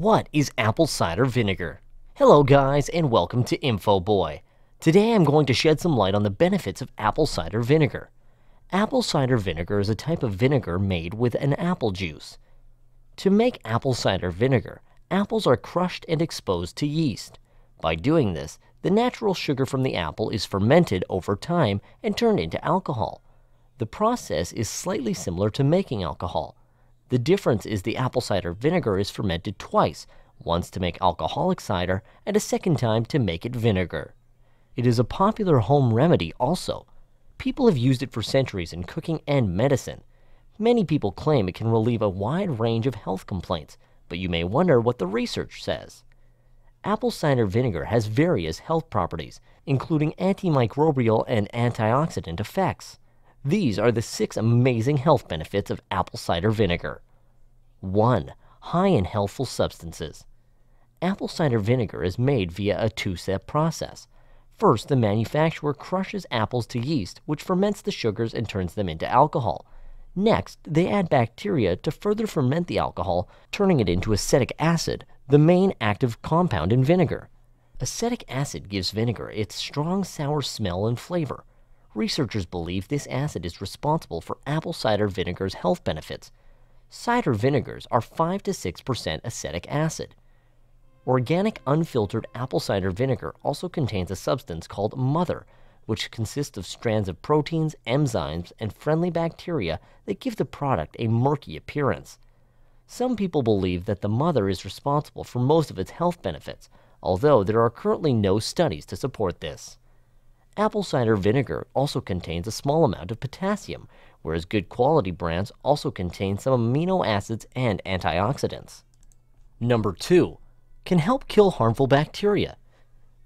What is apple cider vinegar? Hello guys and welcome to Info Boy. Today I'm going to shed some light on the benefits of apple cider vinegar. Apple cider vinegar is a type of vinegar made with an apple juice. To make apple cider vinegar, apples are crushed and exposed to yeast. By doing this, the natural sugar from the apple is fermented over time and turned into alcohol. The process is slightly similar to making alcohol, the difference is the apple cider vinegar is fermented twice, once to make alcoholic cider and a second time to make it vinegar. It is a popular home remedy also. People have used it for centuries in cooking and medicine. Many people claim it can relieve a wide range of health complaints, but you may wonder what the research says. Apple cider vinegar has various health properties, including antimicrobial and antioxidant effects. These are the six amazing health benefits of apple cider vinegar. 1. High in healthful substances. Apple cider vinegar is made via a two step process. First, the manufacturer crushes apples to yeast, which ferments the sugars and turns them into alcohol. Next, they add bacteria to further ferment the alcohol, turning it into acetic acid, the main active compound in vinegar. Acetic acid gives vinegar its strong sour smell and flavor researchers believe this acid is responsible for apple cider vinegar's health benefits. Cider vinegars are 5 to 6% acetic acid. Organic unfiltered apple cider vinegar also contains a substance called mother, which consists of strands of proteins, enzymes, and friendly bacteria that give the product a murky appearance. Some people believe that the mother is responsible for most of its health benefits, although there are currently no studies to support this. Apple cider vinegar also contains a small amount of potassium, whereas good quality brands also contain some amino acids and antioxidants. Number 2. Can help kill harmful bacteria.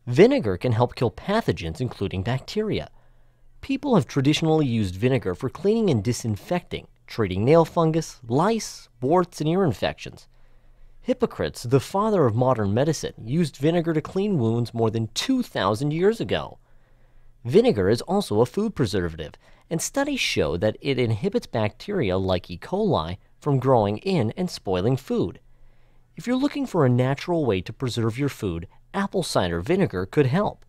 Vinegar can help kill pathogens, including bacteria. People have traditionally used vinegar for cleaning and disinfecting, treating nail fungus, lice, warts, and ear infections. Hippocrates, the father of modern medicine, used vinegar to clean wounds more than 2,000 years ago. Vinegar is also a food preservative, and studies show that it inhibits bacteria like E. coli from growing in and spoiling food. If you're looking for a natural way to preserve your food, apple cider vinegar could help.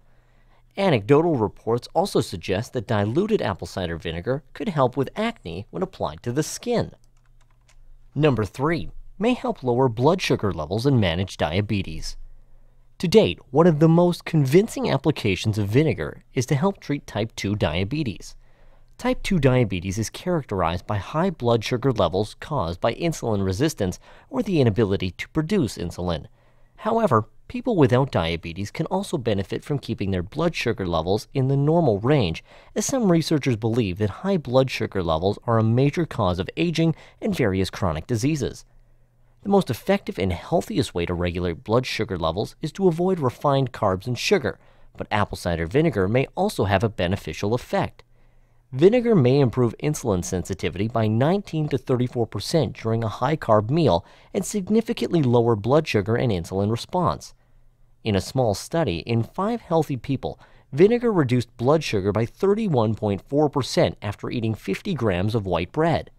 Anecdotal reports also suggest that diluted apple cider vinegar could help with acne when applied to the skin. Number 3. May help lower blood sugar levels and manage diabetes. To date, one of the most convincing applications of vinegar is to help treat type 2 diabetes. Type 2 diabetes is characterized by high blood sugar levels caused by insulin resistance or the inability to produce insulin. However, people without diabetes can also benefit from keeping their blood sugar levels in the normal range, as some researchers believe that high blood sugar levels are a major cause of aging and various chronic diseases. The most effective and healthiest way to regulate blood sugar levels is to avoid refined carbs and sugar, but apple cider vinegar may also have a beneficial effect. Vinegar may improve insulin sensitivity by 19 to 34% during a high carb meal and significantly lower blood sugar and insulin response. In a small study, in five healthy people, vinegar reduced blood sugar by 31.4% after eating 50 grams of white bread.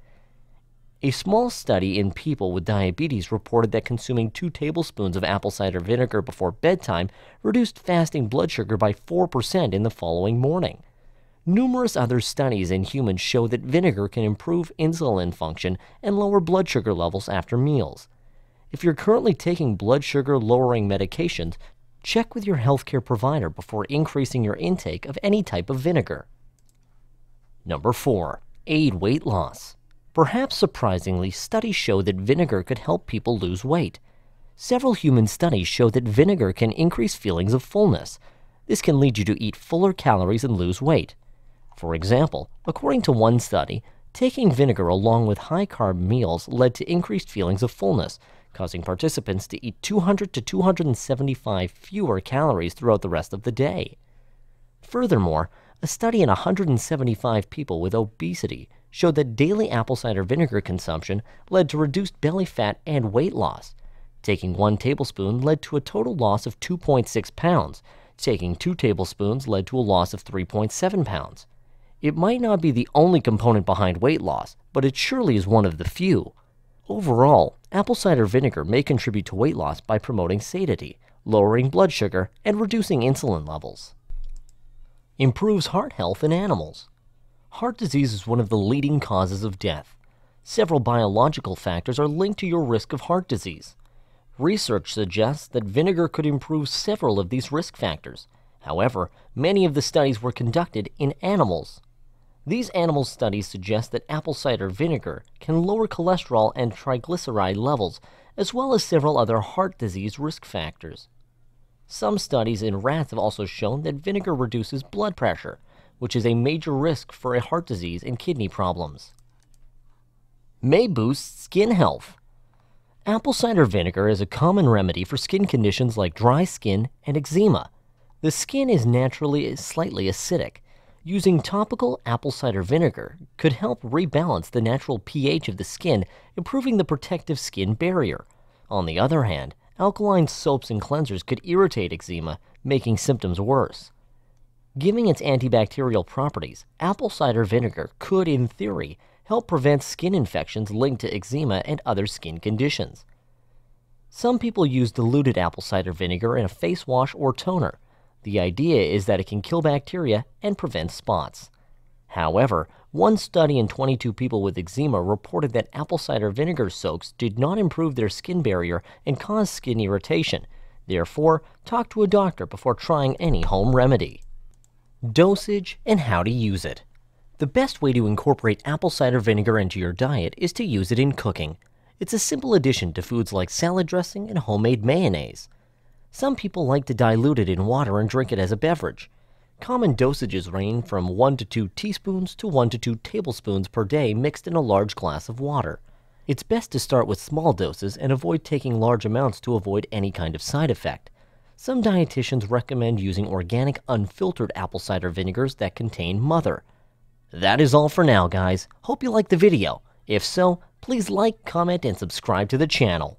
A small study in people with diabetes reported that consuming two tablespoons of apple cider vinegar before bedtime reduced fasting blood sugar by 4% in the following morning. Numerous other studies in humans show that vinegar can improve insulin function and lower blood sugar levels after meals. If you're currently taking blood sugar lowering medications, check with your healthcare provider before increasing your intake of any type of vinegar. Number 4. Aid weight loss. Perhaps surprisingly, studies show that vinegar could help people lose weight. Several human studies show that vinegar can increase feelings of fullness. This can lead you to eat fuller calories and lose weight. For example, according to one study, taking vinegar along with high carb meals led to increased feelings of fullness, causing participants to eat 200 to 275 fewer calories throughout the rest of the day. Furthermore, a study in 175 people with obesity showed that daily apple cider vinegar consumption led to reduced belly fat and weight loss. Taking one tablespoon led to a total loss of 2.6 pounds. Taking two tablespoons led to a loss of 3.7 pounds. It might not be the only component behind weight loss, but it surely is one of the few. Overall, apple cider vinegar may contribute to weight loss by promoting satiety, lowering blood sugar, and reducing insulin levels. Improves heart health in animals. Heart disease is one of the leading causes of death. Several biological factors are linked to your risk of heart disease. Research suggests that vinegar could improve several of these risk factors. However, many of the studies were conducted in animals. These animal studies suggest that apple cider vinegar can lower cholesterol and triglyceride levels, as well as several other heart disease risk factors. Some studies in rats have also shown that vinegar reduces blood pressure, which is a major risk for a heart disease and kidney problems. May boost skin health. Apple cider vinegar is a common remedy for skin conditions like dry skin and eczema. The skin is naturally slightly acidic. Using topical apple cider vinegar could help rebalance the natural pH of the skin, improving the protective skin barrier. On the other hand, alkaline soaps and cleansers could irritate eczema, making symptoms worse. Given its antibacterial properties, apple cider vinegar could, in theory, help prevent skin infections linked to eczema and other skin conditions. Some people use diluted apple cider vinegar in a face wash or toner. The idea is that it can kill bacteria and prevent spots. However, one study in 22 people with eczema reported that apple cider vinegar soaks did not improve their skin barrier and cause skin irritation. Therefore, talk to a doctor before trying any home remedy dosage, and how to use it. The best way to incorporate apple cider vinegar into your diet is to use it in cooking. It's a simple addition to foods like salad dressing and homemade mayonnaise. Some people like to dilute it in water and drink it as a beverage. Common dosages range from 1 to 2 teaspoons to 1 to 2 tablespoons per day mixed in a large glass of water. It's best to start with small doses and avoid taking large amounts to avoid any kind of side effect. Some dietitians recommend using organic unfiltered apple cider vinegars that contain mother. That is all for now, guys. Hope you liked the video. If so, please like, comment, and subscribe to the channel.